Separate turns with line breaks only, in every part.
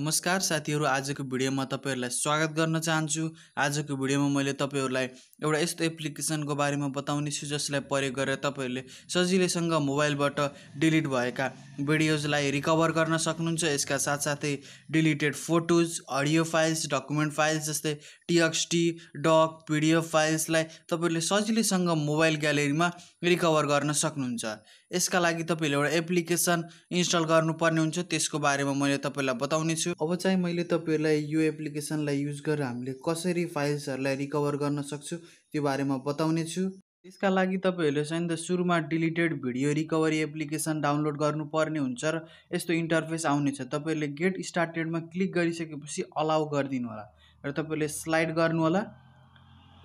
नमस्कार साथीहरू आजको भिडियोमा तपाईँहरूलाई स्वागत गर्न चाहन्छु आजको भिडियोमा मैले तपाईँहरूलाई एउटा यस्तो एप्लिकेसनको बारेमा बताउनेछु जसलाई प्रयोग गरेर तपाईँहरूले सजिलैसँग मोबाइलबाट डिलिट भएका भिडियोजलाई रिकभर गर्न सक्नुहुन्छ यसका साथसाथै deleted photos audio files document files जस्तै टिएक्सटी डक पिडिएफ फाइल्सलाई तपाईँहरूले सजिलैसँग मोबाइल ग्यालेरीमा रिकभर गर्न सक्नुहुन्छ यसका लागि तपाईँले एउटा एप्लिकेसन इन्स्टल गर्नुपर्ने हुन्छ त्यसको बारेमा मैले तपाईँलाई बताउने छु अब चाहिँ मैले तपाईँहरूलाई यो एप्लिकेसनलाई युज गरेर हामीले कसरी फाइल्सहरूलाई रिकभर गर्न सक्छु त्यो बारेमा बताउने छु त्यसका लागि तपाईँहरूले चाहिँ त सुरुमा deleted video recovery application download गर्नुपर्ने हुन्छ र यस्तो इन्टरफेस आउनेछ तपाईँहरूले गेट स्टार्टेडमा क्लिक गरिसकेपछि अलाउ गरिदिनु होला र तपाईँले स्लाइड गर्नुहोला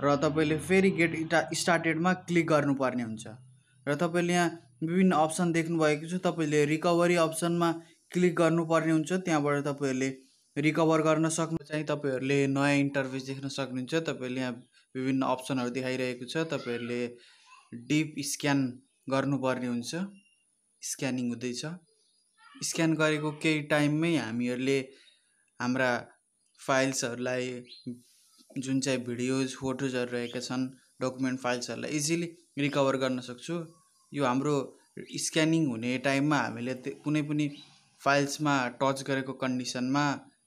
र तपाईँले फेरि गेट स्टार्टेडमा क्लिक गर्नुपर्ने हुन्छ र तपाईँले यहाँ विभिन्न अप्सन देख्नुभएको छ तपाईँले रिकभरी अप्सनमा क्लिक गर्नुपर्ने हुन्छ त्यहाँबाट तपाईँहरूले रिकभर गर्न सक्नु चाहिँ तपाईँहरूले नयाँ इन्टरफेस देख्न सक्नुहुन्छ तपाईँहरूले यहाँ विभिन्न अप्सनहरू देखाइरहेको छ तपाईँहरूले डिप स्क्यान गर्नुपर्ने हुन्छ स्क्यानिङ हुँदैछ स्क्यान गरेको केही टाइममै हामीहरूले हाम्रा फाइल्सहरूलाई जुन चाहिँ भिडियोज फोटोजहरू रहेका छन् डकुमेन्ट फाइल्सहरूलाई इजिली रिकभर गर्न सक्छु यो हाम्रो स्क्यानिङ हुने टाइममा हामीले कुनै पनि फाइल्समा टच गरेको कन्डिसनमा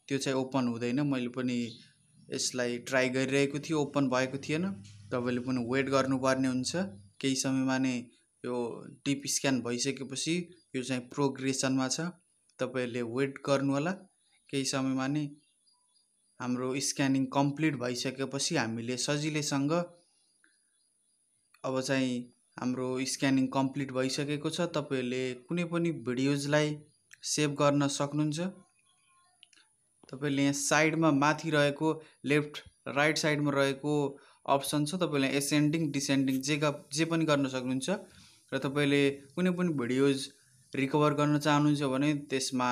त्यो चाहिँ ओपन हुँदैन मैले पनि यसलाई ट्राई गरिरहेको थिएँ ओपन भएको थिएन तपाईँले पनि वेट गर्नुपर्ने हुन्छ केही समयमा नै यो डिप स्क्यान भइसकेपछि यो चाहिँ प्रोग्रेसनमा छ तपाईँहरूले वेट गर्नु होला केही समयमा नै हाम्रो स्क्यानिङ कम्प्लिट भइसकेपछि हामीले सजिलैसँग अब चाहिँ हाम्रो स्क्यानिङ कम्प्लिट भइसकेको छ तपाईँहरूले कुनै पनि भिडियोजलाई सेभ गर्न सक्नुहुन्छ तपाईँले यहाँ साइडमा माथि रहेको लेफ्ट राइट साइडमा रहेको अप्सन छ तपाईँले एसेन्डिङ डिसेन्डिङ जे जे पनि गर्न सक्नुहुन्छ र तपाईँले कुनै पनि भिडियोज रिकभर गर्न चाहनुहुन्छ भने त्यसमा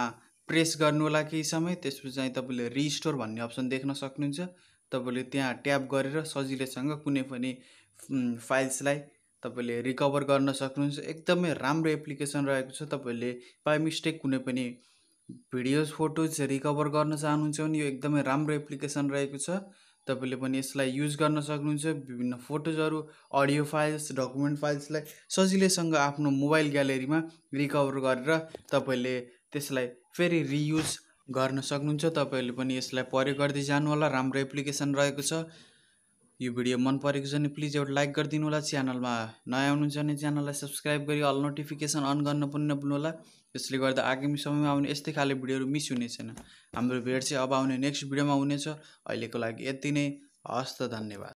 प्रेस गर्नु होला केही समय त्यसपछि चाहिँ तपाईँले रिस्टोर भन्ने अप्सन देख्न सक्नुहुन्छ तपाईँले त्यहाँ ट्याप गरेर सजिलैसँग कुनै पनि फाइल्सलाई तपाईँले रिकभर गर्न सक्नुहुन्छ एकदमै राम्रो एप्लिकेसन रहेको छ तपाईँले बाई मिस्टेक कुनै पनि भिडियोज फोटोज रिकभर गर्न चाहनुहुन्छ भने यो एकदमै राम्रो एप्लिकेसन रहेको छ तपाईँले पनि यसलाई युज गर्न सक्नुहुन्छ विभिन्न फोटोजहरू अडियो फाइल्स डकुमेन्ट फाइल्सलाई सजिलैसँग आफ्नो मोबाइल ग्यालेरीमा रिकभर गरेर तपाईँले त्यसलाई फेरि रियुज गर्न सक्नुहुन्छ तपाईँहरूले पनि यसलाई प्रयोग गर्दै जानुहोला राम्रो एप्लिकेसन रहेको छ यो भिडियो मन परेको छ भने प्लिज एउटा लाइक गरिदिनु होला च्यानलमा नयाँ हुनुहुन्छ भने च्यानललाई सब्सक्राइब गरी अल नोटिफिकेसन अन गर्न पनि नभुल्नु होला त्यसले गर्दा आगामी समयमा आउने यस्तै खाले भिडियोहरू मिस हुने छैन हाम्रो भेट चाहिँ अब आउने नेक्स्ट भिडियोमा हुनेछ अहिलेको लागि यति नै हस्त धन्यवाद